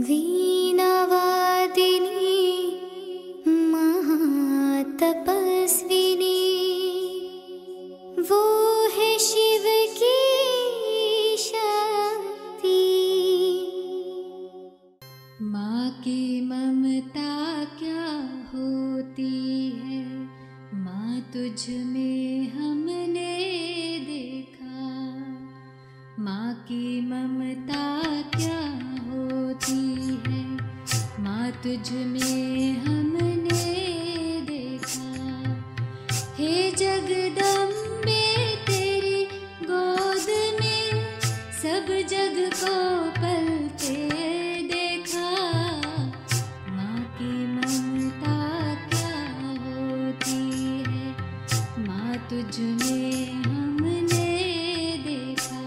The तुझ में हमने देखा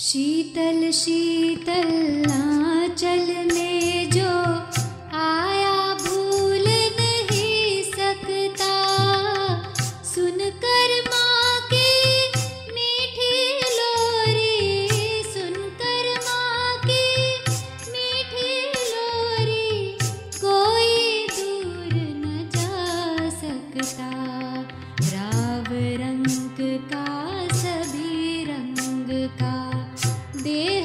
शीतल शीतल आंचल में जो di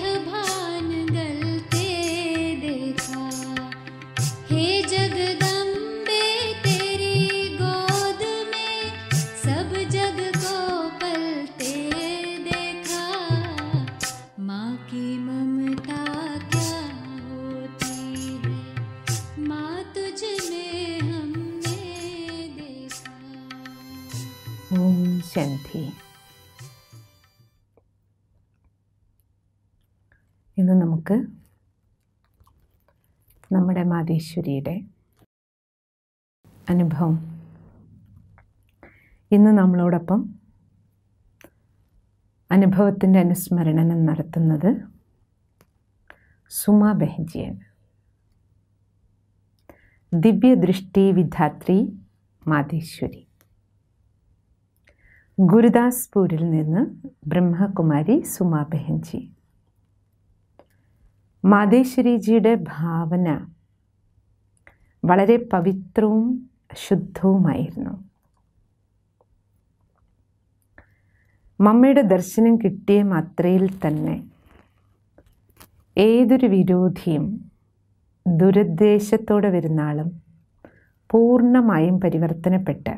ആദിശ്വരിയുടെ അനുഭവം ഇന്ന് നമ്മളോടൊപ്പം അനുഭവത്തിൻ്റെ അനുസ്മരണം നടത്തുന്നത് സുമ ബെഹ്ജിയാണ് ദിവ്യദൃഷ്ടി വിധാത്രി മാതേശ്വരി ഗുരുദാസ്പൂരിൽ നിന്ന് ബ്രഹ്മകുമാരി സുമ ബെഹൻജി മാതേശ്വരിജിയുടെ ഭാവന വളരെ പവിത്രവും ശുദ്ധവുമായിരുന്നു മമ്മയുടെ ദർശനം കിട്ടിയ മാത്രയിൽ തന്നെ ഏതൊരു വിരോധിയും ദുരുദ്ദേശത്തോടെ വരുന്ന ആളും പൂർണ്ണമായും പരിവർത്തനപ്പെട്ട്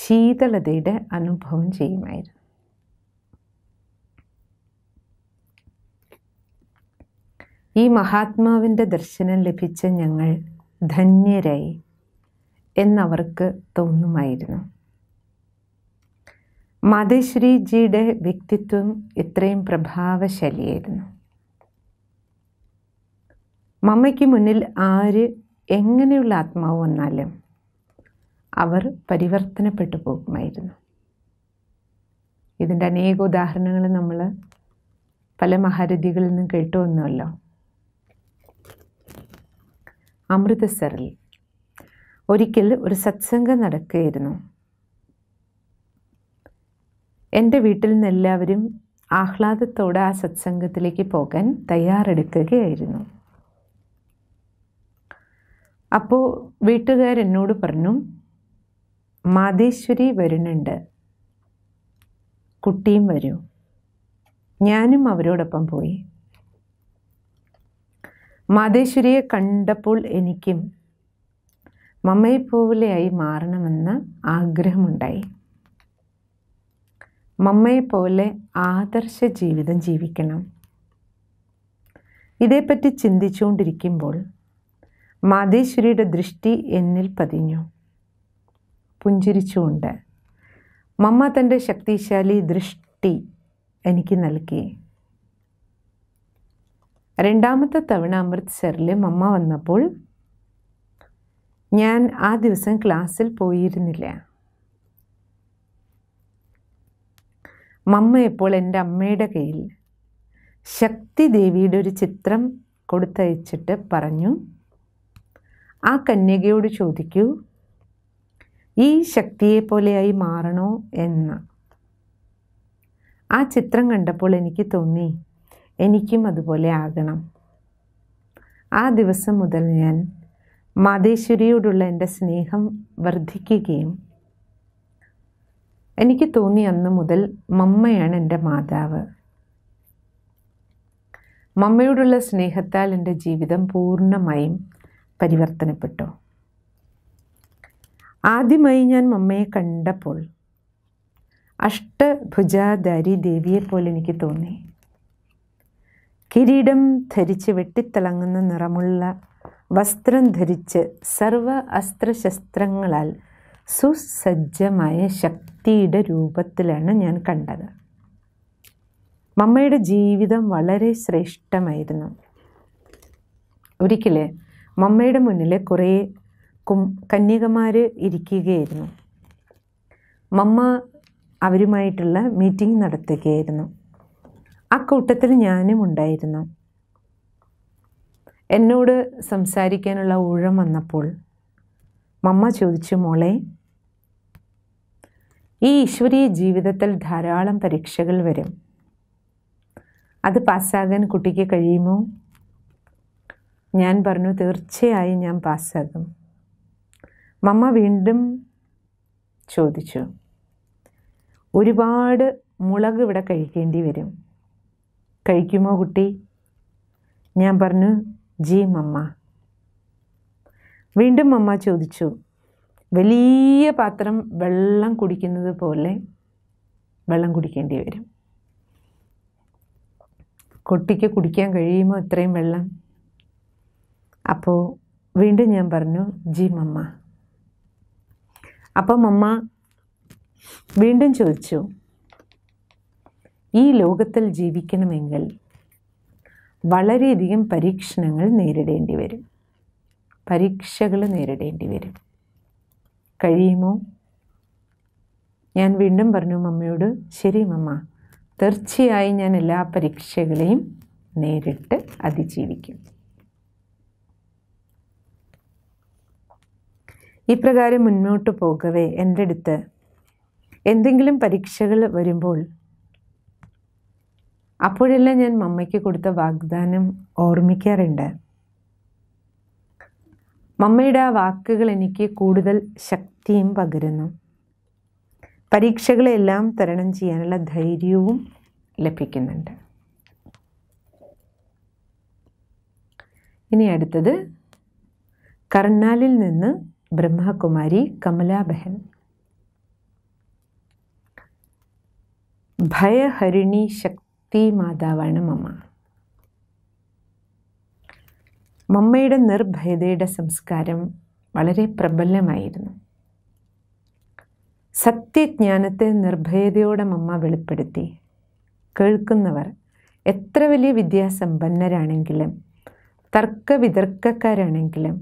ശീതളതയുടെ അനുഭവം ചെയ്യുമായിരുന്നു ഈ മഹാത്മാവിൻ്റെ ദർശനം ലഭിച്ച ഞങ്ങൾ ധന്യരായി എന്നവർക്ക് തോന്നുമായിരുന്നു മാതേശ്വരിജിയുടെ വ്യക്തിത്വം ഇത്രയും പ്രഭാവശാലിയായിരുന്നു മമ്മയ്ക്ക് മുന്നിൽ ആര് എങ്ങനെയുള്ള ആത്മാവ് വന്നാലും അവർ പരിവർത്തനപ്പെട്ടു പോകുമായിരുന്നു ഇതിൻ്റെ അനേക ഉദാഹരണങ്ങൾ നമ്മൾ പല മഹാരഥികളിൽ നിന്നും കേട്ടു വന്നുവല്ലോ അമൃതസറിൽ ഒരിക്കൽ ഒരു സത്സംഗം നടക്കുകയായിരുന്നു എൻ്റെ വീട്ടിൽ നിന്ന് എല്ലാവരും ആഹ്ലാദത്തോടെ ആ സത്സംഗത്തിലേക്ക് പോകാൻ തയ്യാറെടുക്കുകയായിരുന്നു അപ്പോൾ വീട്ടുകാരെന്നോട് പറഞ്ഞു മാതേശ്വരി വരുന്നുണ്ട് കുട്ടിയും വരൂ ഞാനും അവരോടൊപ്പം പോയി മാതേശ്വരിയെ കണ്ടപ്പോൾ എനിക്കും മമ്മയെപ്പോലെയായി മാറണമെന്ന് ആഗ്രഹമുണ്ടായി മമ്മയെപ്പോലെ ആദർശ ജീവിതം ജീവിക്കണം ഇതേപ്പറ്റി ചിന്തിച്ചുകൊണ്ടിരിക്കുമ്പോൾ മാതേശ്വരിയുടെ ദൃഷ്ടി എന്നിൽ പതിഞ്ഞു പുഞ്ചിരിച്ചുകൊണ്ട് മമ്മ തൻ്റെ ശക്തിശാലി ദൃഷ്ടി എനിക്ക് നൽകി രണ്ടാമത്തെ തവണ അമൃത്സറിൽ അമ്മ വന്നപ്പോൾ ഞാൻ ആ ദിവസം ക്ലാസ്സിൽ പോയിരുന്നില്ല മമ്മ ഇപ്പോൾ എൻ്റെ അമ്മയുടെ കയ്യിൽ ശക്തി ദേവിയുടെ ഒരു ചിത്രം കൊടുത്തയച്ചിട്ട് പറഞ്ഞു ആ കന്യകയോട് ചോദിക്കൂ ഈ ശക്തിയെ പോലെയായി മാറണോ എന്ന് ആ ചിത്രം കണ്ടപ്പോൾ എനിക്ക് തോന്നി എനിക്കും അതുപോലെ ആകണം ആ ദിവസം മുതൽ ഞാൻ മാതേശ്വരിയോടുള്ള എൻ്റെ സ്നേഹം വർദ്ധിക്കുകയും എനിക്ക് തോന്നി അന്ന് മുതൽ മമ്മയാണ് എൻ്റെ മാതാവ് മമ്മയോടുള്ള സ്നേഹത്താൽ എൻ്റെ ജീവിതം പൂർണ്ണമായും പരിവർത്തനപ്പെട്ടു ആദ്യമായി ഞാൻ മമ്മയെ കണ്ടപ്പോൾ അഷ്ടഭുജാധാരി ദേവിയെപ്പോലെ എനിക്ക് തോന്നി കിരീടം ധരിച്ച് വെട്ടിത്തിളങ്ങുന്ന നിറമുള്ള വസ്ത്രം ധരിച്ച് സർവ അസ്ത്രശസ്ത്രങ്ങളാൽ സുസജ്ജമായ ശക്തിയുടെ രൂപത്തിലാണ് ഞാൻ കണ്ടത് മമ്മയുടെ ജീവിതം വളരെ ശ്രേഷ്ഠമായിരുന്നു ഒരിക്കലെ മമ്മയുടെ മുന്നിൽ കുറേ കും കന്യകമാർ ഇരിക്കുകയായിരുന്നു മമ്മ അവരുമായിട്ടുള്ള മീറ്റിംഗ് നടത്തുകയായിരുന്നു അക്കൂട്ടത്തിൽ ഞാനും ഉണ്ടായിരുന്നു എന്നോട് സംസാരിക്കാനുള്ള ഊഴം വന്നപ്പോൾ മമ്മ ചോദിച്ചു മോളെ ഈ ഈശ്വരീയ ജീവിതത്തിൽ ധാരാളം പരീക്ഷകൾ വരും അത് പാസ്സാകാൻ കുട്ടിക്ക് കഴിയുമോ ഞാൻ പറഞ്ഞു തീർച്ചയായും ഞാൻ പാസ്സാകും മമ്മ വീണ്ടും ചോദിച്ചു ഒരുപാട് മുളക് ഇവിടെ കഴിക്കേണ്ടി വരും കഴിക്കുമോ കുട്ടി ഞാൻ പറഞ്ഞു ജി മമ്മ വീണ്ടും മമ്മ ചോദിച്ചു വലിയ പാത്രം വെള്ളം കുടിക്കുന്നത് പോലെ വെള്ളം കുടിക്കേണ്ടി വരും കുട്ടിക്ക് കുടിക്കാൻ കഴിയുമോ ഇത്രയും വെള്ളം അപ്പോൾ വീണ്ടും ഞാൻ പറഞ്ഞു ജി മമ്മ അപ്പോൾ മമ്മ വീണ്ടും ചോദിച്ചു ഈ ലോകത്തിൽ ജീവിക്കണമെങ്കിൽ വളരെയധികം പരീക്ഷണങ്ങൾ നേരിടേണ്ടി വരും പരീക്ഷകൾ നേരിടേണ്ടി വരും കഴിയുമോ ഞാൻ വീണ്ടും പറഞ്ഞു മമ്മയോട് ശരി മമ്മ തീർച്ചയായും ഞാൻ എല്ലാ പരീക്ഷകളെയും നേരിട്ട് അതിജീവിക്കും ഇപ്രകാരം മുന്നോട്ട് പോകവേ എൻ്റെ അടുത്ത് എന്തെങ്കിലും പരീക്ഷകൾ വരുമ്പോൾ അപ്പോഴെല്ലാം ഞാൻ മമ്മയ്ക്ക് കൊടുത്ത വാഗ്ദാനം ഓർമ്മിക്കാറുണ്ട് മമ്മയുടെ ആ വാക്കുകൾ എനിക്ക് കൂടുതൽ ശക്തിയും പകരുന്നു പരീക്ഷകളെല്ലാം തരണം ചെയ്യാനുള്ള ധൈര്യവും ലഭിക്കുന്നുണ്ട് ഇനി അടുത്തത് കർണാലിൽ നിന്ന് ബ്രഹ്മകുമാരി കമലാബഹൻ ഭയഹരിണി ശക്തി തീ മാതാവാണ് മമ്മ മമ്മയുടെ നിർഭയതയുടെ സംസ്കാരം വളരെ പ്രബലമായിരുന്നു സത്യജ്ഞാനത്തെ നിർഭയതയോടെ മമ്മ വെളിപ്പെടുത്തി കേൾക്കുന്നവർ എത്ര വലിയ വിദ്യാസമ്പന്നരാണെങ്കിലും തർക്ക വിതർക്കക്കാരാണെങ്കിലും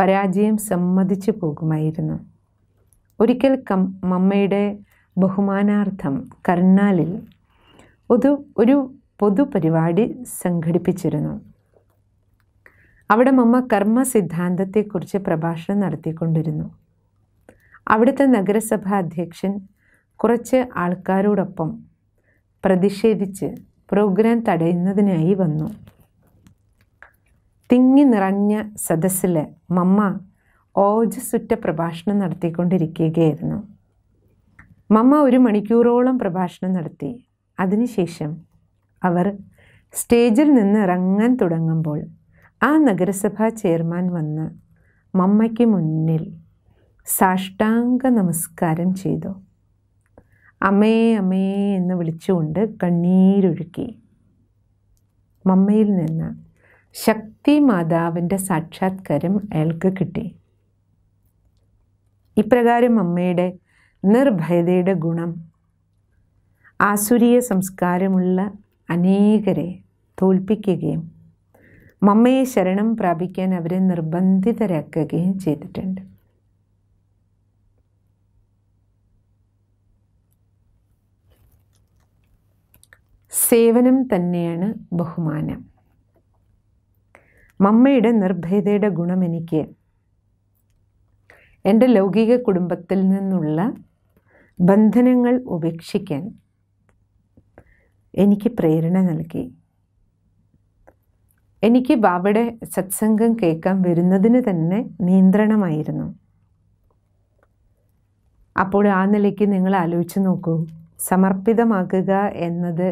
പരാജയം സമ്മതിച്ചു പോകുമായിരുന്നു ഒരിക്കൽ കം മമ്മയുടെ ബഹുമാനാർത്ഥം കർണാലിൽ ഒരു ഒരു പൊതുപരിപാടി സംഘടിപ്പിച്ചിരുന്നു അവിടെ മമ്മ കർമ്മ സിദ്ധാന്തത്തെക്കുറിച്ച് പ്രഭാഷണം നടത്തിക്കൊണ്ടിരുന്നു അവിടുത്തെ നഗരസഭാ അധ്യക്ഷൻ കുറച്ച് ആൾക്കാരോടൊപ്പം പ്രതിഷേധിച്ച് പ്രോഗ്രാം തടയുന്നതിനായി വന്നു തിങ്ങി നിറഞ്ഞ സദസ്സിൽ മമ്മ ഓജസ്സുറ്റ പ്രഭാഷണം നടത്തിക്കൊണ്ടിരിക്കുകയായിരുന്നു മമ്മ ഒരു മണിക്കൂറോളം പ്രഭാഷണം നടത്തി അതിനുശേഷം അവർ സ്റ്റേജിൽ നിന്ന് ഇറങ്ങാൻ തുടങ്ങുമ്പോൾ ആ നഗരസഭാ ചെയർമാൻ വന്ന് മമ്മയ്ക്ക് മുന്നിൽ സാഷ്ടാംഗ നമസ്കാരം ചെയ്തു അമ്മേ അമ്മേ എന്ന് വിളിച്ചുകൊണ്ട് കണ്ണീരൊഴുക്കി മമ്മയിൽ നിന്ന് ശക്തി മാതാവിൻ്റെ സാക്ഷാത്കാരം അയാൾക്ക് കിട്ടി ഇപ്രകാരം അമ്മയുടെ നിർഭയതയുടെ ഗുണം ആസുരീയ സംസ്കാരമുള്ള അനേകരെ തോൽപ്പിക്കുകയും മമ്മയെ ശരണം പ്രാപിക്കാൻ അവരെ നിർബന്ധിതരാക്കുകയും ചെയ്തിട്ടുണ്ട് സേവനം തന്നെയാണ് ബഹുമാനം മമ്മയുടെ നിർഭയതയുടെ ഗുണം എനിക്ക് എൻ്റെ ലൗകിക കുടുംബത്തിൽ നിന്നുള്ള ബന്ധനങ്ങൾ ഉപേക്ഷിക്കാൻ എനിക്ക് പ്രേരണ നൽകി എനിക്ക് ബാബയുടെ സത്സംഗം കേൾക്കാൻ വരുന്നതിന് തന്നെ നിയന്ത്രണമായിരുന്നു അപ്പോൾ ആ നിലയ്ക്ക് നിങ്ങൾ ആലോചിച്ച് നോക്കൂ സമർപ്പിതമാക്കുക എന്നത്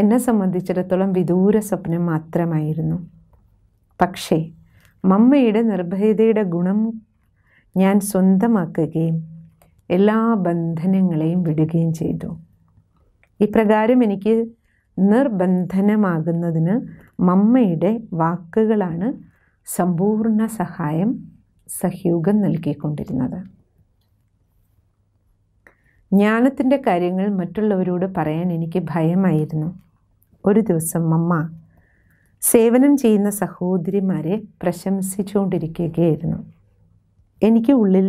എന്നെ സംബന്ധിച്ചിടത്തോളം വിദൂര സ്വപ്നം മാത്രമായിരുന്നു പക്ഷേ മമ്മയുടെ നിർഭയതയുടെ ഗുണം ഞാൻ സ്വന്തമാക്കുകയും എല്ലാ ബന്ധനങ്ങളെയും വിടുകയും ചെയ്തു ഇപ്രകാരം എനിക്ക് നിർബന്ധനമാകുന്നതിന് മമ്മയുടെ വാക്കുകളാണ് സമ്പൂർണ്ണ സഹായം സഹ്യൂഗം നൽകിക്കൊണ്ടിരുന്നത് ജ്ഞാനത്തിൻ്റെ കാര്യങ്ങൾ മറ്റുള്ളവരോട് പറയാൻ എനിക്ക് ഭയമായിരുന്നു ഒരു ദിവസം മമ്മ സേവനം ചെയ്യുന്ന സഹോദരിമാരെ പ്രശംസിച്ചുകൊണ്ടിരിക്കുകയായിരുന്നു എനിക്ക് ഉള്ളിൽ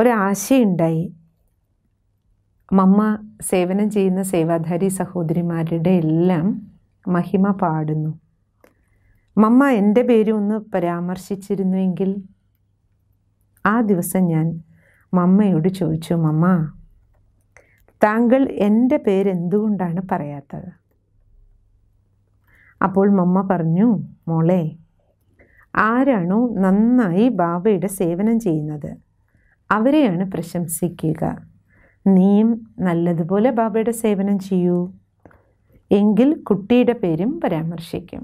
ഒരാശയുണ്ടായി മമ്മ സേവനം ചെയ്യുന്ന സേവാധാരി സഹോദരിമാരുടെ എല്ലാം മഹിമ പാടുന്നു മമ്മ എൻ്റെ പേര് ഒന്ന് പരാമർശിച്ചിരുന്നുവെങ്കിൽ ആ ദിവസം ഞാൻ മമ്മയോട് ചോദിച്ചു മമ്മ താങ്കൾ എൻ്റെ പേരെന്തുകൊണ്ടാണ് പറയാത്തത് അപ്പോൾ മമ്മ പറഞ്ഞു മോളെ ആരാണോ നന്നായി ബാബയുടെ സേവനം ചെയ്യുന്നത് അവരെയാണ് പ്രശംസിക്കുക നീയും നല്ലതുപോലെ ബാബയുടെ സേവനം ചെയ്യൂ എങ്കിൽ കുട്ടിയുടെ പേരും പരാമർശിക്കും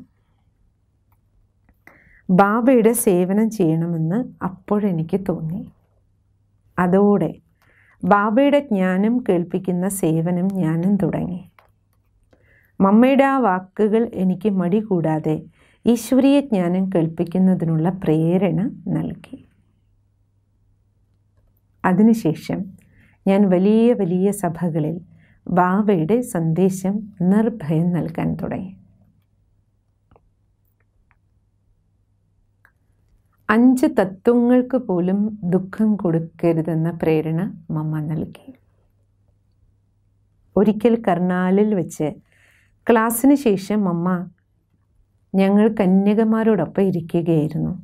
ബാബയുടെ സേവനം ചെയ്യണമെന്ന് അപ്പോഴെനിക്ക് തോന്നി അതോടെ ബാബയുടെ ജ്ഞാനം കേൾപ്പിക്കുന്ന സേവനം ഞാനും തുടങ്ങി മമ്മയുടെ ആ വാക്കുകൾ എനിക്ക് മടി കൂടാതെ ഈശ്വരീയ ജ്ഞാനം കേൾപ്പിക്കുന്നതിനുള്ള പ്രേരണ നൽകി അതിനുശേഷം ഞാൻ വലിയ വലിയ സഭകളിൽ ബാവയുടെ സന്ദേശം നിർഭയം നൽകാൻ തുടങ്ങി അഞ്ച് തത്വങ്ങൾക്ക് പോലും ദുഃഖം കൊടുക്കരുതെന്ന പ്രേരണ മമ്മ നൽകി ഒരിക്കൽ കർണാലിൽ വെച്ച് ക്ലാസ്സിന് ശേഷം മമ്മ ഞങ്ങൾ കന്യകമാരോടൊപ്പം ഇരിക്കുകയായിരുന്നു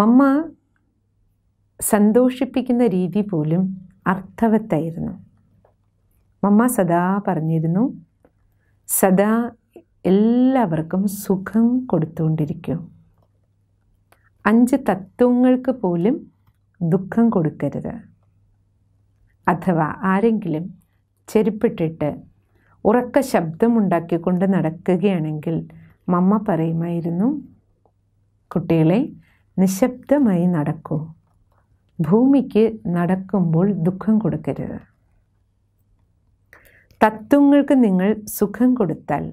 മമ്മ സന്തോഷിപ്പിക്കുന്ന രീതി പോലും അർത്ഥവത്തായിരുന്നു മമ്മ സദാ പറഞ്ഞിരുന്നു സദാ എല്ലാവർക്കും സുഖം കൊടുത്തുകൊണ്ടിരിക്കും അഞ്ച് തത്വങ്ങൾക്ക് പോലും ദുഃഖം കൊടുക്കരുത് അഥവാ ആരെങ്കിലും ചെരുപ്പിട്ടിട്ട് ഉറക്ക ശബ്ദമുണ്ടാക്കിക്കൊണ്ട് നടക്കുകയാണെങ്കിൽ മമ്മ പറയുമായിരുന്നു കുട്ടികളെ നിശബ്ദമായി നടക്കൂ ഭൂമിക്ക് നടക്കുമ്പോൾ ദുഃഖം കൊടുക്കരുത് തത്വങ്ങൾക്ക് നിങ്ങൾ സുഖം കൊടുത്താൽ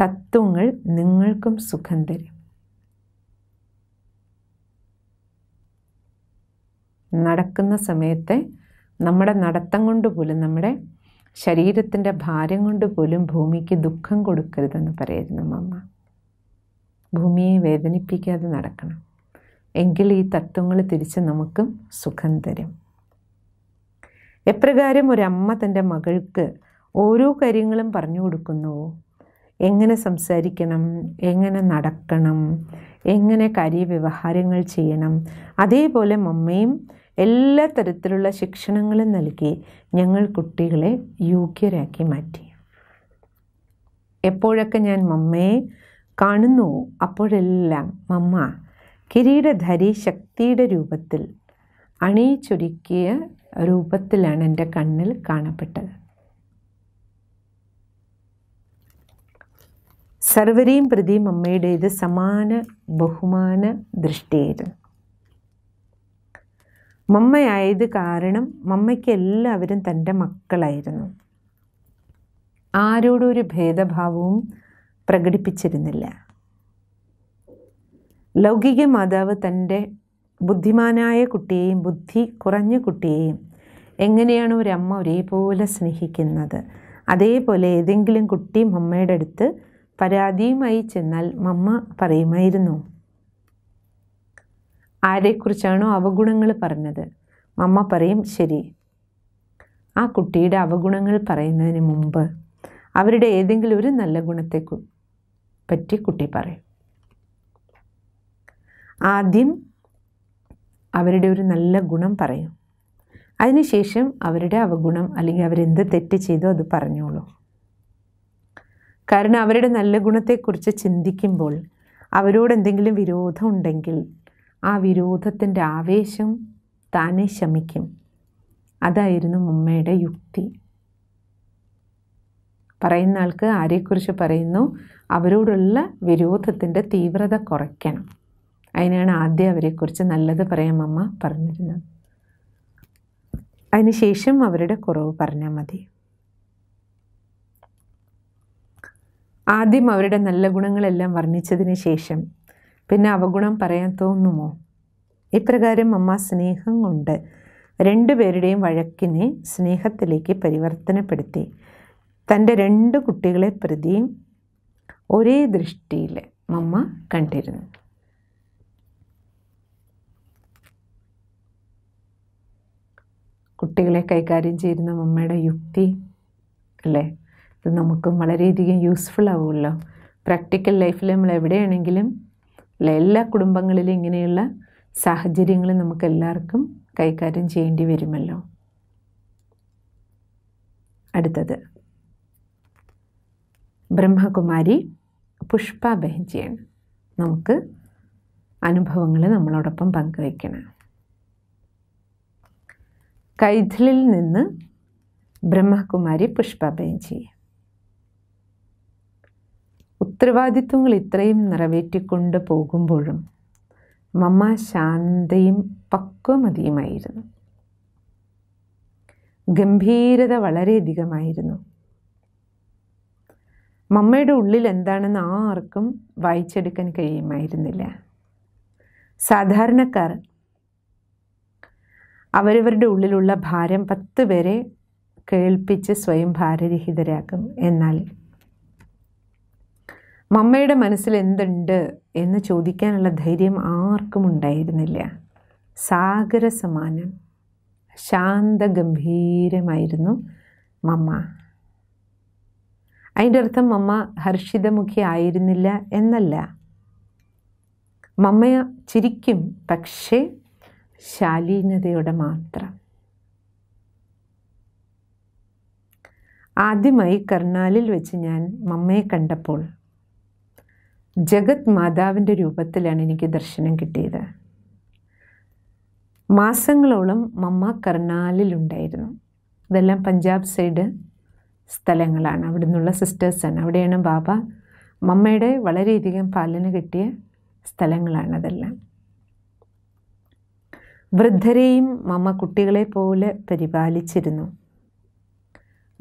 തത്വങ്ങൾ നിങ്ങൾക്കും സുഖം തരും നടക്കുന്ന സമയത്തെ നമ്മുടെ നടത്തം കൊണ്ട് പോലും നമ്മുടെ ശരീരത്തിൻ്റെ ഭാരം കൊണ്ട് പോലും ഭൂമിക്ക് ദുഃഖം കൊടുക്കരുതെന്ന് പറയുന്നു അമ്മ ഭൂമിയെ വേദനിപ്പിക്കാതെ നടക്കണം എങ്കിൽ ഈ തത്വങ്ങൾ തിരിച്ച് നമുക്കും സുഖം തരും എപ്രകാരം ഒരമ്മ തൻ്റെ മകൾക്ക് ഓരോ കാര്യങ്ങളും പറഞ്ഞു കൊടുക്കുന്നുവോ എങ്ങനെ സംസാരിക്കണം എങ്ങനെ നടക്കണം എങ്ങനെ കാര്യവ്യവഹാരങ്ങൾ ചെയ്യണം അതേപോലെ മമ്മയും എല്ലാ തരത്തിലുള്ള ശിക്ഷണങ്ങളും നൽകി ഞങ്ങൾ കുട്ടികളെ യോഗ്യരാക്കി മാറ്റി എപ്പോഴൊക്കെ ഞാൻ മമ്മയെ കാണുന്നു അപ്പോഴെല്ലാം മമ്മ കിരീടധരി ശക്തിയുടെ രൂപത്തിൽ അണിയിച്ചൊരുക്കിയ രൂപത്തിലാണ് എൻ്റെ കണ്ണിൽ കാണപ്പെട്ടത് സർവരെയും പ്രതിയും അമ്മയുടേത് സമാന ബഹുമാന ദൃഷ്ടിയായിരുന്നു മമ്മയായത് കാരണം മമ്മയ്ക്ക് എല്ലാവരും തൻ്റെ മക്കളായിരുന്നു ആരോടും ഒരു ഭേദഭാവവും പ്രകടിപ്പിച്ചിരുന്നില്ല ലൗകിക മാതാവ് തൻ്റെ ബുദ്ധിമാനായ കുട്ടിയെയും ബുദ്ധി കുറഞ്ഞ കുട്ടിയെയും എങ്ങനെയാണ് ഒരമ്മ ഒരേപോലെ സ്നേഹിക്കുന്നത് അതേപോലെ ഏതെങ്കിലും കുട്ടി മമ്മയുടെ അടുത്ത് പരാതിയുമായി ചെന്നാൽ മമ്മ പറയുമായിരുന്നു ആരെക്കുറിച്ചാണോ അവഗുണങ്ങൾ പറഞ്ഞത് മമ്മ പറയും ശരി ആ കുട്ടിയുടെ അവഗുണങ്ങൾ പറയുന്നതിന് മുമ്പ് അവരുടെ ഏതെങ്കിലും ഒരു നല്ല ഗുണത്തെ പറ്റി കുട്ടി പറയും ആദ്യം അവരുടെ ഒരു നല്ല ഗുണം പറയും അതിനുശേഷം അവരുടെ അവഗുണം അല്ലെങ്കിൽ അവരെന്ത് തെറ്റ് ചെയ്തോ അത് പറഞ്ഞോളൂ കാരണം അവരുടെ നല്ല ഗുണത്തെക്കുറിച്ച് ചിന്തിക്കുമ്പോൾ അവരോട് എന്തെങ്കിലും വിരോധം ഉണ്ടെങ്കിൽ ആ വിരോധത്തിൻ്റെ ആവേശം താനെ ശമിക്കും അതായിരുന്നു ഉമ്മയുടെ യുക്തി പറയുന്ന ആൾക്ക് ആരെക്കുറിച്ച് പറയുന്നു അവരോടുള്ള വിരോധത്തിൻ്റെ തീവ്രത കുറയ്ക്കണം അതിനാണ് ആദ്യം അവരെക്കുറിച്ച് നല്ലത് പറയാൻ അമ്മ പറഞ്ഞിരുന്നത് അതിനുശേഷം അവരുടെ കുറവ് പറഞ്ഞാൽ മതി ആദ്യം അവരുടെ നല്ല ഗുണങ്ങളെല്ലാം വർണ്ണിച്ചതിന് ശേഷം പിന്നെ അവഗുണം പറയാൻ തോന്നുമോ ഇപ്രകാരം അമ്മ സ്നേഹം കൊണ്ട് രണ്ടുപേരുടെയും വഴക്കിനെ സ്നേഹത്തിലേക്ക് പരിവർത്തനപ്പെടുത്തി തൻ്റെ രണ്ട് കുട്ടികളെ പ്രതിയും ഒരേ ദൃഷ്ടിയിൽ മമ്മ കണ്ടിരുന്നു കുട്ടികളെ കൈകാര്യം ചെയ്യുന്ന അമ്മയുടെ യുക്തി അല്ലേ ഇത് നമുക്കും വളരെയധികം യൂസ്ഫുൾ ആവുമല്ലോ പ്രാക്ടിക്കൽ ലൈഫിൽ നമ്മൾ എവിടെയാണെങ്കിലും അല്ലെ എല്ലാ കുടുംബങ്ങളിലും ഇങ്ങനെയുള്ള സാഹചര്യങ്ങൾ നമുക്ക് എല്ലാവർക്കും കൈകാര്യം ചെയ്യേണ്ടി വരുമല്ലോ അടുത്തത് ബ്രഹ്മകുമാരി പുഷ്പ ബെഹ്ജിയാണ് നമുക്ക് അനുഭവങ്ങൾ നമ്മളോടൊപ്പം പങ്കുവയ്ക്കണം കൈഥിലിൽ നിന്ന് ബ്രഹ്മകുമാരി പുഷ്പ ചെയ്യുക ഉത്തരവാദിത്വങ്ങൾ ഇത്രയും നിറവേറ്റിക്കൊണ്ട് പോകുമ്പോഴും മമ്മ ശാന്തയും പക്വമതിയുമായിരുന്നു ഗംഭീരത വളരെയധികമായിരുന്നു മമ്മയുടെ ഉള്ളിൽ എന്താണെന്ന് ആർക്കും വായിച്ചെടുക്കാൻ കഴിയുമായിരുന്നില്ല സാധാരണക്കാർ അവരവരുടെ ഉള്ളിലുള്ള ഭാരം പത്ത് പേരെ കേൾപ്പിച്ച് സ്വയം ഭാരരഹിതരാക്കും എന്നാൽ മമ്മയുടെ മനസ്സിൽ എന്തുണ്ട് എന്ന് ചോദിക്കാനുള്ള ധൈര്യം ആർക്കും ഉണ്ടായിരുന്നില്ല സാഗര സമാനം ശാന്തഗംഭീരമായിരുന്നു മമ്മ അതിൻ്റെ അർത്ഥം മമ്മ ഹർഷിതമുഖി ആയിരുന്നില്ല എന്നല്ല മമ്മയ ചിരിക്കും പക്ഷേ ശാലീനതയുടെ മാത്രം ആദ്യമായി കർണാലിൽ വെച്ച് ഞാൻ മമ്മയെ കണ്ടപ്പോൾ ജഗത് മാതാവിൻ്റെ രൂപത്തിലാണ് എനിക്ക് ദർശനം കിട്ടിയത് മാസങ്ങളോളം മമ്മ കർണാലിലുണ്ടായിരുന്നു ഇതെല്ലാം പഞ്ചാബ് സൈഡ് സ്ഥലങ്ങളാണ് അവിടെ നിന്നുള്ള സിസ്റ്റേഴ്സാണ് അവിടെയാണ് ബാബ മമ്മയുടെ വളരെയധികം പാലന കിട്ടിയ സ്ഥലങ്ങളാണതെല്ലാം വൃദ്ധരെയും മമ്മ കുട്ടികളെ പോലെ പരിപാലിച്ചിരുന്നു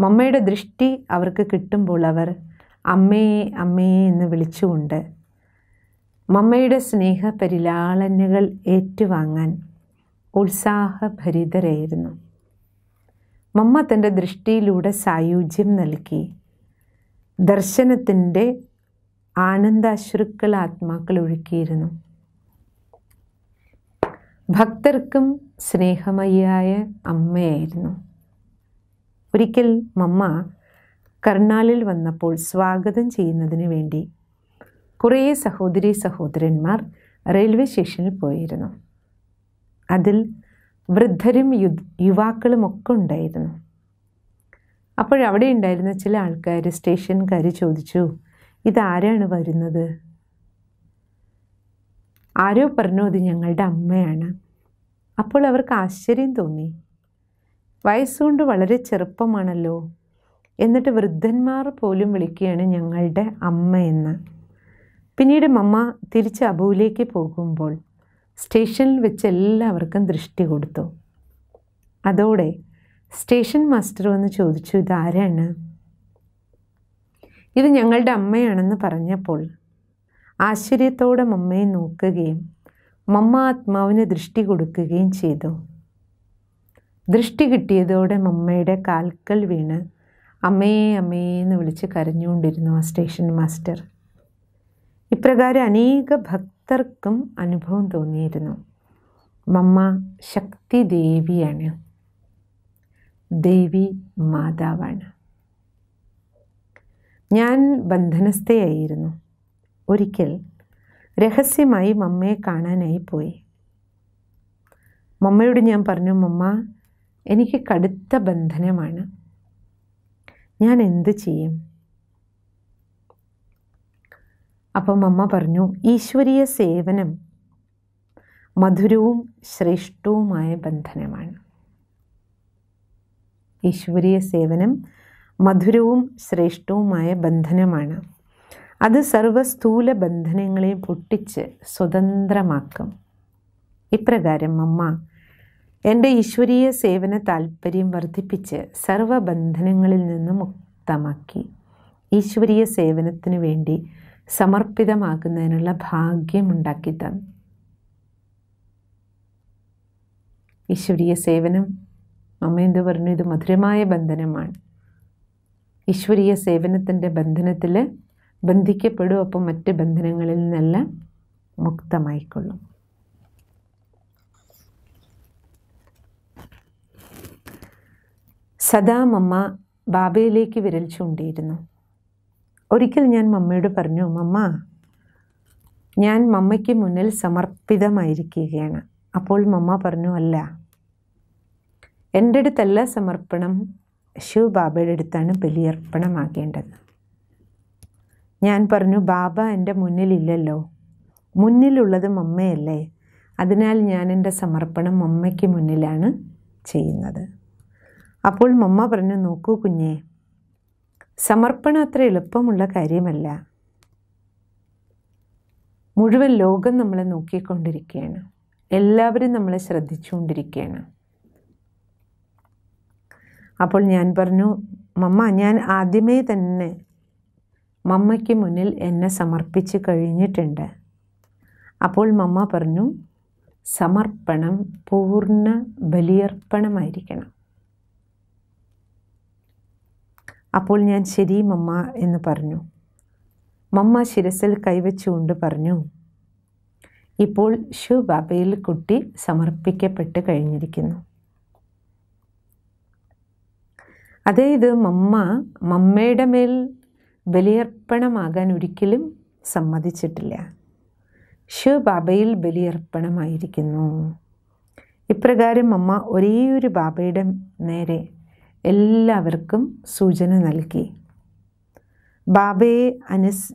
മമ്മയുടെ ദൃഷ്ടി അവർക്ക് കിട്ടുമ്പോൾ അവർ അമ്മയെ അമ്മയെ എന്ന് വിളിച്ചുകൊണ്ട് മമ്മയുടെ സ്നേഹ പരിലാളനകൾ ഏറ്റുവാങ്ങാൻ ഉത്സാഹഭരിതരായിരുന്നു മമ്മ തൻ്റെ ദൃഷ്ടിയിലൂടെ സായുജ്യം നൽകി ദർശനത്തിൻ്റെ ആനന്ദാശ്രുക്കൾ ആത്മാക്കൾ ഒഴുക്കിയിരുന്നു ഭക്തർക്കും സ്നേഹമയ്യായ അമ്മയായിരുന്നു ഒരിക്കൽ മമ്മ കർണാലിൽ വന്നപ്പോൾ സ്വാഗതം ചെയ്യുന്നതിന് വേണ്ടി കുറേ സഹോദരി സഹോദരന്മാർ റെയിൽവേ സ്റ്റേഷനിൽ പോയിരുന്നു അതിൽ വൃദ്ധരും യു യുവാക്കളും ഒക്കെ ഉണ്ടായിരുന്നു അപ്പോഴവിടെ ഉണ്ടായിരുന്ന ചില ആൾക്കാർ സ്റ്റേഷൻകാർ ചോദിച്ചു ഇതാരാണ് വരുന്നത് ആരോ പറഞ്ഞു അത് ഞങ്ങളുടെ അമ്മയാണ് അപ്പോൾ അവർക്ക് ആശ്ചര്യം തോന്നി വയസ്സുകൊണ്ട് വളരെ ചെറുപ്പമാണല്ലോ എന്നിട്ട് വൃദ്ധന്മാർ പോലും വിളിക്കുകയാണ് ഞങ്ങളുടെ അമ്മയെന്ന് പിന്നീട് മമ്മ തിരിച്ച് അബുവിലേക്ക് പോകുമ്പോൾ സ്റ്റേഷനിൽ വെച്ച് എല്ലാവർക്കും ദൃഷ്ടി കൊടുത്തു അതോടെ സ്റ്റേഷൻ മാസ്റ്റർ വന്ന് ചോദിച്ചു ഇതാരാണ് ഇത് ഞങ്ങളുടെ അമ്മയാണെന്ന് പറഞ്ഞപ്പോൾ ആശ്ചര്യത്തോടെ മമ്മയെ നോക്കുകയും മമ്മ ആത്മാവിന് ദൃഷ്ടി കൊടുക്കുകയും ചെയ്തു ദൃഷ്ടി കിട്ടിയതോടെ മമ്മയുടെ കാൽക്കൽ വീണ് അമ്മയെ അമ്മയെ എന്ന് വിളിച്ച് കരഞ്ഞുകൊണ്ടിരുന്നു ആ സ്റ്റേഷൻ മാസ്റ്റർ ഇപ്രകാരം അനേക ഭക്തർക്കും അനുഭവം തോന്നിയിരുന്നു മമ്മ ശക്തി ദേവിയാണ് ദേവി മാതാവാണ് ഞാൻ ബന്ധനസ്ഥയായിരുന്നു ഒരിക്കൽ രഹസ്യമായി മമ്മയെ കാണാനായി പോയി മമ്മയോട് ഞാൻ പറഞ്ഞു മമ്മ എനിക്ക് കടുത്ത ബന്ധനമാണ് ഞാൻ എന്ത് ചെയ്യും അപ്പം മമ്മ പറഞ്ഞു ഈശ്വരീയ സേവനം മധുരവും ശ്രേഷ്ഠവുമായ ബന്ധനമാണ് ഈശ്വരീയ സേവനം മധുരവും ശ്രേഷ്ഠവുമായ ബന്ധനമാണ് അത് സർവസ്ഥൂല ബന്ധനങ്ങളെയും പൊട്ടിച്ച് സ്വതന്ത്രമാക്കും ഇപ്രകാരം അമ്മ എൻ്റെ ഈശ്വരീയ സേവന താൽപ്പര്യം വർദ്ധിപ്പിച്ച് സർവബന്ധനങ്ങളിൽ നിന്ന് മുക്തമാക്കി ഈശ്വരീയ സേവനത്തിനു വേണ്ടി സമർപ്പിതമാകുന്നതിനുള്ള ഭാഗ്യമുണ്ടാക്കി തന്നു ഈശ്വരീയ സേവനം അമ്മ എന്ത് പറഞ്ഞു ഇത് മധുരമായ ബന്ധനമാണ് ഈശ്വരീയ സേവനത്തിൻ്റെ ബന്ധനത്തിൽ ബന്ധിക്കപ്പെടും അപ്പം മറ്റ് ബന്ധനങ്ങളിൽ നിന്നെല്ലാം മുക്തമായിക്കൊള്ളും സദാ മമ്മ ബാബയിലേക്ക് വിരൽ ചൂണ്ടിയിരുന്നു ഒരിക്കൽ ഞാൻ മമ്മയോട് പറഞ്ഞു മമ്മ ഞാൻ മമ്മയ്ക്ക് മുന്നിൽ സമർപ്പിതമായിരിക്കുകയാണ് അപ്പോൾ മമ്മ പറഞ്ഞു അല്ല എൻ്റെ അടുത്തല്ല സമർപ്പണം ശിവ് ബാബയുടെ അടുത്താണ് ബലിയർപ്പണമാകേണ്ടത് ഞാൻ പറഞ്ഞു ബാബ എൻ്റെ മുന്നിലില്ലല്ലോ മുന്നിലുള്ളത് മമ്മയല്ലേ അതിനാൽ ഞാൻ എൻ്റെ സമർപ്പണം മമ്മയ്ക്ക് മുന്നിലാണ് ചെയ്യുന്നത് അപ്പോൾ മമ്മ പറഞ്ഞു നോക്കൂ കുഞ്ഞേ സമർപ്പണം അത്ര എളുപ്പമുള്ള കാര്യമല്ല മുഴുവൻ ലോകം നമ്മളെ നോക്കിക്കൊണ്ടിരിക്കുകയാണ് എല്ലാവരും നമ്മളെ ശ്രദ്ധിച്ചുകൊണ്ടിരിക്കുകയാണ് അപ്പോൾ ഞാൻ പറഞ്ഞു മമ്മ ഞാൻ ആദ്യമേ തന്നെ മമ്മയ്ക്ക് മുന്നിൽ എന്നെ സമർപ്പിച്ച് കഴിഞ്ഞിട്ടുണ്ട് അപ്പോൾ മമ്മ പറഞ്ഞു സമർപ്പണം പൂർണ്ണ ബലിയർപ്പണമായിരിക്കണം അപ്പോൾ ഞാൻ ശരി മമ്മ എന്ന് പറഞ്ഞു മമ്മ ശിരസിൽ കൈവച്ചുകൊണ്ട് പറഞ്ഞു ഇപ്പോൾ ഷു ബാബയിൽ കുട്ടി സമർപ്പിക്കപ്പെട്ട് കഴിഞ്ഞിരിക്കുന്നു അതായത് മമ്മ മമ്മയുടെ മേൽ ബലിയർപ്പണമാകാൻ ഒരിക്കലും സമ്മതിച്ചിട്ടില്ല ബാബയിൽ ബലിയർപ്പണമായിരിക്കുന്നു ഇപ്രകാരം അമ്മ ഒരേയൊരു ബാബയുടെ നേരെ എല്ലാവർക്കും സൂചന നൽകി ബാബയെ അനുസ്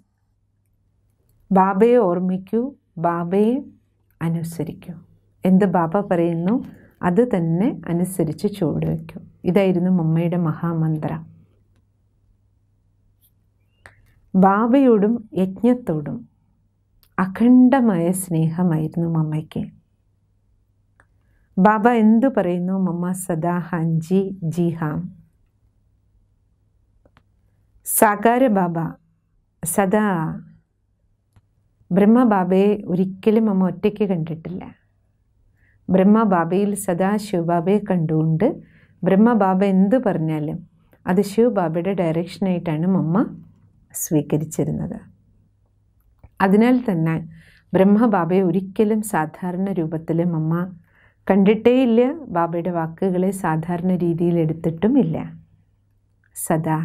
ബാബയെ ഓർമ്മിക്കൂ ബാബയെ അനുസരിക്കൂ എന്ത് ബാബ പറയുന്നു അത് തന്നെ അനുസരിച്ച് ചുവടുവെക്കും ഇതായിരുന്നു മമ്മയുടെ മഹാമന്ത്രം ബാബയോടും യജ്ഞത്തോടും അഖണ്ഡമായ സ്നേഹമായിരുന്നു മമ്മയ്ക്ക് ബാബ എന്തു പറയുന്നു മമ്മ സദാ ഹഞ്ചി ജിഹാം ഹാം സാകാര ബാബ സദാ ബ്രഹ്മബാബയെ ഒരിക്കലും അമ്മ ഒറ്റയ്ക്ക് കണ്ടിട്ടില്ല ബ്രഹ്മബാബയിൽ സദാ ശിവബാബയെ കണ്ടുകൊണ്ട് ബ്രഹ്മബാബ എന്തു പറഞ്ഞാലും അത് ശിവബാബയുടെ ഡയറക്ഷനായിട്ടാണ് മമ്മ സ്വീകരിച്ചിരുന്നത് അതിനാൽ തന്നെ ബ്രഹ്മബാബയെ ഒരിക്കലും സാധാരണ രൂപത്തിൽ മമ്മ കണ്ടിട്ടേയില്ല ബാബയുടെ വാക്കുകളെ സാധാരണ രീതിയിൽ എടുത്തിട്ടുമില്ല സദാ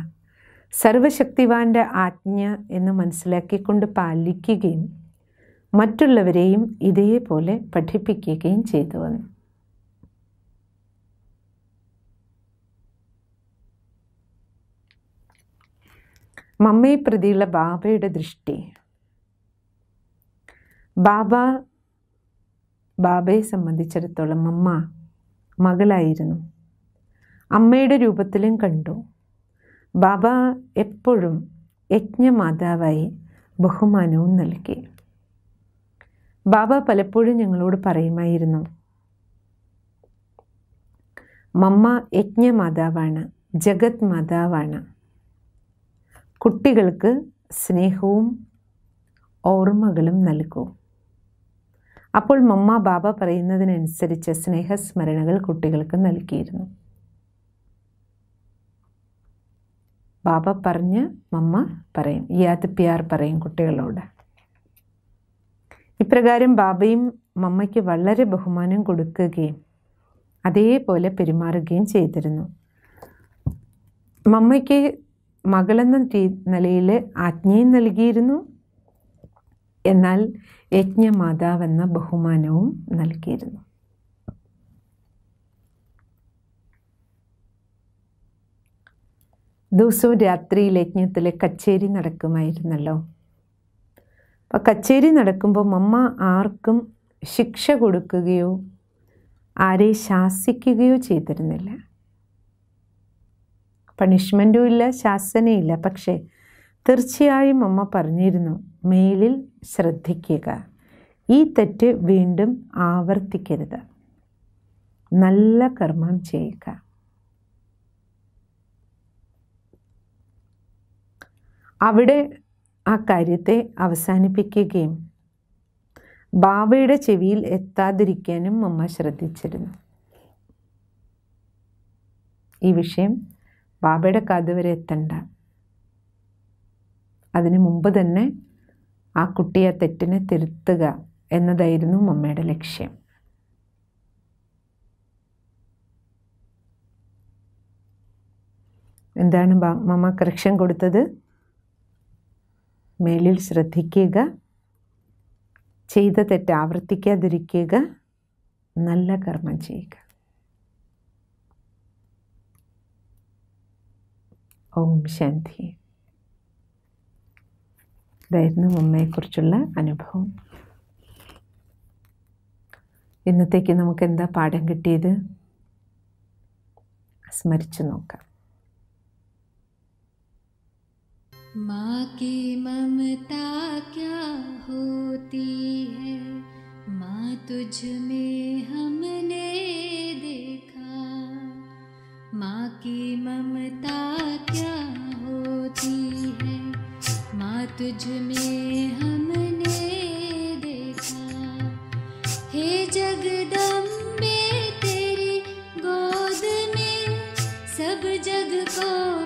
സർവശക്തിവാന്റെ ആജ്ഞ എന്ന് മനസ്സിലാക്കിക്കൊണ്ട് പാലിക്കുകയും മറ്റുള്ളവരെയും ഇതേപോലെ പഠിപ്പിക്കുകയും ചെയ്തു വന്നു മമ്മയെ പ്രതിയുള്ള ബാബയുടെ ദൃഷ്ടി ബാബ ബാബയെ സംബന്ധിച്ചിടത്തോളം അമ്മ മകളായിരുന്നു അമ്മയുടെ രൂപത്തിലും കണ്ടു ബാബ എപ്പോഴും യജ്ഞമാതാവായി ബഹുമാനവും നൽകി ബാബ പലപ്പോഴും ഞങ്ങളോട് പറയുമായിരുന്നു മമ്മ യജ്ഞമാതാവാണ് ജഗത് മാതാവാണ് കുട്ടികൾക്ക് സ്നേഹവും ഓർമ്മകളും നൽകൂ അപ്പോൾ മമ്മ ബാബ പറയുന്നതിനനുസരിച്ച് സ്നേഹസ്മരണകൾ കുട്ടികൾക്ക് നൽകിയിരുന്നു ബാബ പറഞ്ഞ് മമ്മ പറയും യാത് പ്യാർ പറയും കുട്ടികളോട് ഇപ്രകാരം ബാബയും മമ്മയ്ക്ക് വളരെ ബഹുമാനം കൊടുക്കുകയും അതേപോലെ പെരുമാറുകയും ചെയ്തിരുന്നു മമ്മയ്ക്ക് മകളെന്ന നിലയിൽ ആജ്ഞയും നൽകിയിരുന്നു എന്നാൽ എന്ന ബഹുമാനവും നൽകിയിരുന്നു ദിവസവും രാത്രിയിൽ യജ്ഞത്തിൽ കച്ചേരി നടക്കുമായിരുന്നല്ലോ അപ്പം കച്ചേരി നടക്കുമ്പോൾ അമ്മ ആർക്കും ശിക്ഷ കൊടുക്കുകയോ ആരെ ശാസിക്കുകയോ ചെയ്തിരുന്നില്ല പണിഷ്മെൻറ്റും ഇല്ല ശാസനയില്ല പക്ഷേ തീർച്ചയായും അമ്മ പറഞ്ഞിരുന്നു മെയിലിൽ ശ്രദ്ധിക്കുക ഈ തെറ്റ് വീണ്ടും ആവർത്തിക്കരുത് നല്ല കർമ്മം ചെയ്യുക അവിടെ ആ കാര്യത്തെ അവസാനിപ്പിക്കുകയും ബാബയുടെ ചെവിയിൽ എത്താതിരിക്കാനും അമ്മ ശ്രദ്ധിച്ചിരുന്നു ഈ വിഷയം ബാബയുടെ കഥ വരെ എത്തണ്ട അതിന് മുമ്പ് തന്നെ ആ കുട്ടിയെ തെറ്റിനെ തിരുത്തുക എന്നതായിരുന്നു മമ്മയുടെ ലക്ഷ്യം എന്താണ് മമ്മ കറക്ഷൻ കൊടുത്തത് മേലിൽ ശ്രദ്ധിക്കുക ചെയ്ത തെറ്റ് ആവർത്തിക്കാതിരിക്കുക നല്ല കർമ്മം ചെയ്യുക ഓം ശാന്തി ഇതായിരുന്നു അമ്മയെക്കുറിച്ചുള്ള അനുഭവം ഇന്നത്തേക്ക് നമുക്ക് എന്താ പാഠം കിട്ടിയത് സ്മരിച്ചു നോക്കാം माँ की ममता क्या होती है माँ तुझ में हमने माँ की ममता क्या होती है माँ तुझ में हमने देखा हे जगदम्बे तेरी गोद में सब जग को